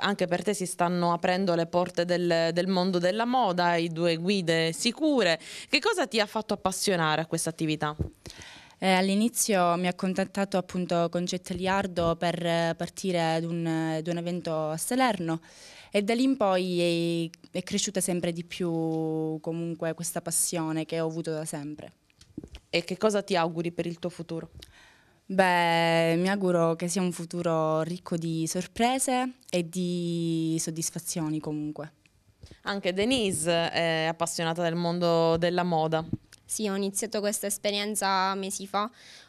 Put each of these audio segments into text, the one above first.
anche per te si stanno aprendo le porte del, del mondo della moda, hai due guide sicure. Che cosa ti ha fatto appassionare a questa attività? Eh, all'inizio mi ha contattato appunto Concetta Liardo per partire ad un, ad un, evento a Salerno e da lì in poi è, è cresciuta sempre di più comunque questa passione che ho avuto da sempre. E che cosa ti auguri per il tuo futuro? Beh, mi auguro che sia un futuro ricco di sorprese e di soddisfazioni comunque. Anche Denise è appassionata del mondo della moda. Sì, ho iniziato questa esperienza mesi fa,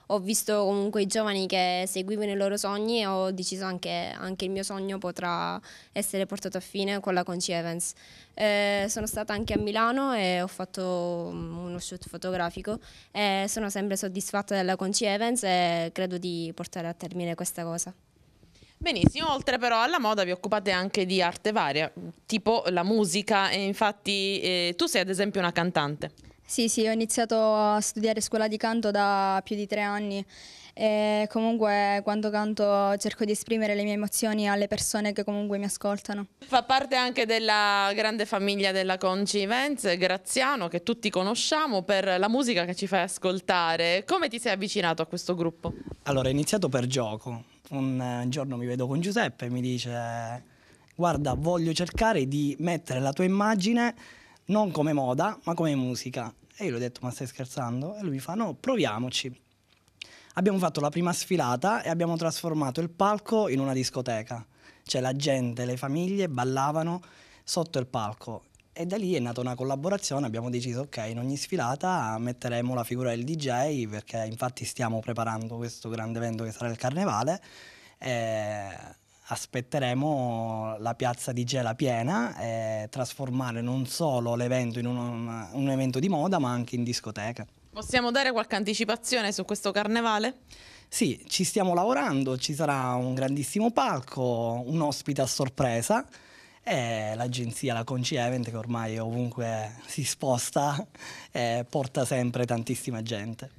ho visto comunque i giovani che seguivano i loro sogni e ho deciso anche, anche il mio sogno potrà essere portato a fine con la Conci Evans. Eh, sono stata anche a Milano e ho fatto mm, uno shoot fotografico e sono sempre soddisfatta della Conci Evans e credo di portare a termine questa cosa. Benissimo, oltre però alla moda vi occupate anche di arte varia, tipo la musica, e infatti eh, tu sei ad esempio una cantante. Sì, sì, ho iniziato a studiare scuola di canto da più di tre anni e comunque quando canto cerco di esprimere le mie emozioni alle persone che comunque mi ascoltano. Fa parte anche della grande famiglia della Conci Venz, Graziano, che tutti conosciamo per la musica che ci fai ascoltare. Come ti sei avvicinato a questo gruppo? Allora, ho iniziato per gioco. Un eh, giorno mi vedo con Giuseppe e mi dice guarda, voglio cercare di mettere la tua immagine non come moda, ma come musica. E io gli ho detto, ma stai scherzando? E lui mi fa, no, proviamoci. Abbiamo fatto la prima sfilata e abbiamo trasformato il palco in una discoteca. Cioè la gente, le famiglie ballavano sotto il palco. E da lì è nata una collaborazione, abbiamo deciso, ok, in ogni sfilata metteremo la figura del DJ, perché infatti stiamo preparando questo grande evento che sarà il carnevale. E eh, aspetteremo la piazza di Gela piena e trasformare non solo l'evento in un, un evento di moda ma anche in discoteca. Possiamo dare qualche anticipazione su questo carnevale? Sì, ci stiamo lavorando, ci sarà un grandissimo palco, un ospite a sorpresa e l'agenzia, la Conci Event, che ormai ovunque si sposta, e porta sempre tantissima gente.